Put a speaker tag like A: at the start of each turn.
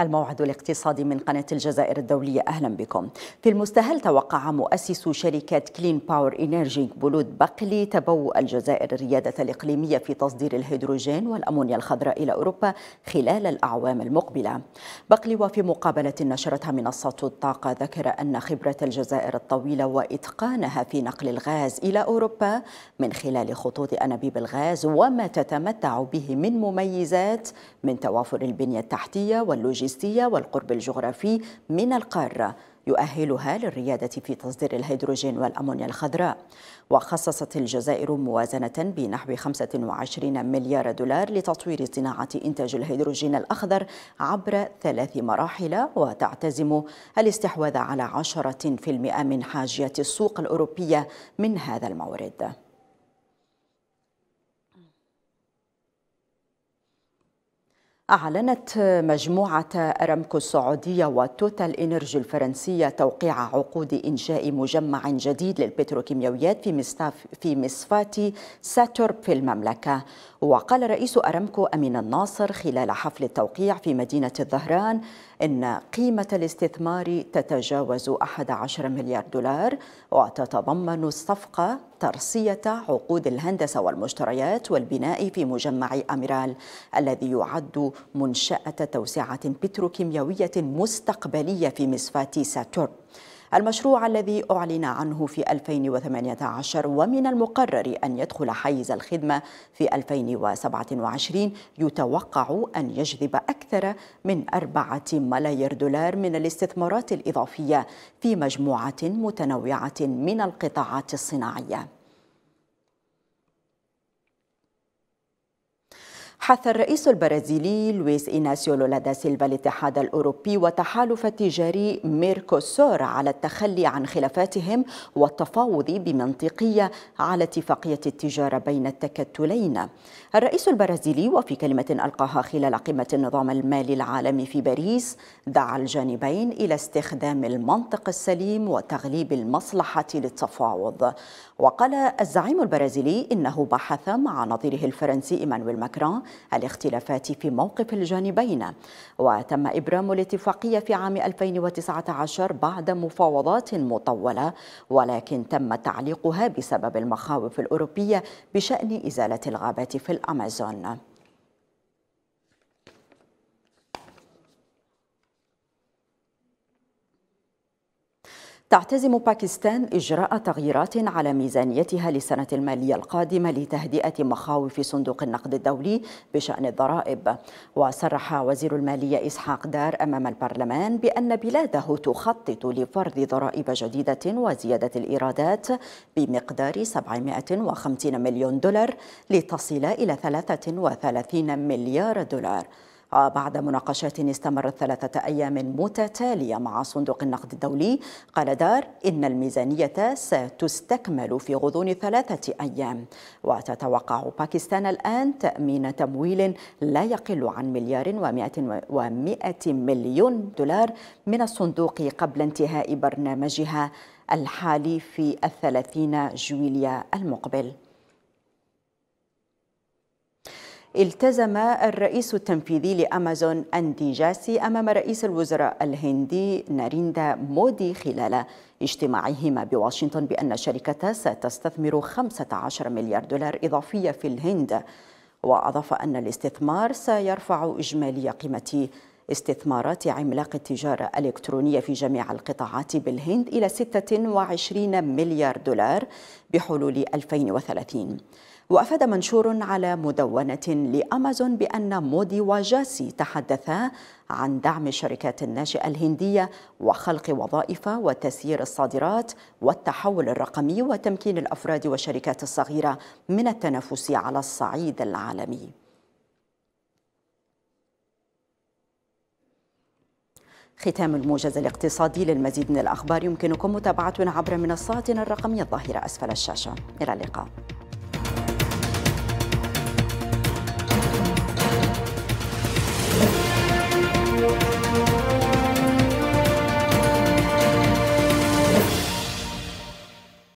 A: الموعد الاقتصادي من قناة الجزائر الدولية أهلا بكم في المستهل توقع مؤسس شركة كلين باور إنرجي بولود بقلي تبوء الجزائر الريادة الإقليمية في تصدير الهيدروجين والأمونيا الخضراء إلى أوروبا خلال الأعوام المقبلة بقلي وفي مقابلة نشرتها منصة الطاقة ذكر أن خبرة الجزائر الطويلة وإتقانها في نقل الغاز إلى أوروبا من خلال خطوط أنابيب الغاز وما تتمتع به من مميزات من توافر البنية التحتية واللوجستية اللوجستية والقرب الجغرافي من القارة يؤهلها للريادة في تصدير الهيدروجين والأمونيا الخضراء وخصصت الجزائر موازنة بنحو 25 مليار دولار لتطوير صناعة إنتاج الهيدروجين الأخضر عبر ثلاث مراحل وتعتزم الاستحواذ على 10% من حاجيات السوق الأوروبية من هذا المورد أعلنت مجموعة أرامكو السعودية وتوتال إنرجي الفرنسية توقيع عقود إنشاء مجمع جديد للبتروكيماويات في في مصفات ساتورب في المملكة وقال رئيس أرامكو أمين الناصر خلال حفل التوقيع في مدينة الظهران إن قيمة الاستثمار تتجاوز 11 مليار دولار وتتضمن الصفقة ترصية عقود الهندسة والمشتريات والبناء في مجمع أميرال الذي يعد منشأة توسعة بتروكيميائية مستقبلية في مصفاة ساتورن المشروع الذي أعلن عنه في 2018 ومن المقرر أن يدخل حيز الخدمة في 2027 يتوقع أن يجذب أكثر من أربعة ملايير دولار من الاستثمارات الإضافية في مجموعة متنوعة من القطاعات الصناعية حث الرئيس البرازيلي لويس إيناسيو لولا دا سيلفا الاتحاد الأوروبي وتحالف تجاري ميركوسور على التخلي عن خلافاتهم والتفاوض بمنطقية على اتفاقية التجارة بين التكتلين الرئيس البرازيلي وفي كلمة ألقاها خلال قمة النظام المالي العالمي في باريس دعا الجانبين إلى استخدام المنطق السليم وتغليب المصلحة للتفاوض وقال الزعيم البرازيلي إنه بحث مع نظيره الفرنسي إيمانويل ماكرون الاختلافات في موقف الجانبين وتم إبرام الاتفاقية في عام 2019 بعد مفاوضات مطولة ولكن تم تعليقها بسبب المخاوف الأوروبية بشأن إزالة الغابات في الأمازون تعتزم باكستان إجراء تغييرات على ميزانيتها للسنة المالية القادمة لتهدئة مخاوف صندوق النقد الدولي بشأن الضرائب وصرح وزير المالية إسحاق دار أمام البرلمان بأن بلاده تخطط لفرض ضرائب جديدة وزيادة الإيرادات بمقدار 750 مليون دولار لتصل إلى 33 مليار دولار وبعد مناقشات استمرت ثلاثة أيام متتالية مع صندوق النقد الدولي قال دار إن الميزانية ستستكمل في غضون ثلاثة أيام وتتوقع باكستان الآن تأمين تمويل لا يقل عن مليار ومائة, ومائة مليون دولار من الصندوق قبل انتهاء برنامجها الحالي في الثلاثين جويليا المقبل التزم الرئيس التنفيذي لأمازون أندي جاسي أمام رئيس الوزراء الهندي ناريندا مودي خلال اجتماعهما بواشنطن بأن الشركة ستستثمر 15 مليار دولار إضافية في الهند وأضاف أن الاستثمار سيرفع إجمالي قيمة استثمارات عملاق التجارة الإلكترونية في جميع القطاعات بالهند إلى 26 مليار دولار بحلول 2030 وأفاد منشور على مدونة لأمازون بأن مودي وجاسي تحدثا عن دعم الشركات الناشئة الهندية وخلق وظائف وتسيير الصادرات والتحول الرقمي وتمكين الأفراد والشركات الصغيرة من التنافس على الصعيد العالمي ختام الموجز الاقتصادي للمزيد من الأخبار يمكنكم متابعتنا عبر منصاتنا الرقمية الظاهرة أسفل الشاشة إلى اللقاء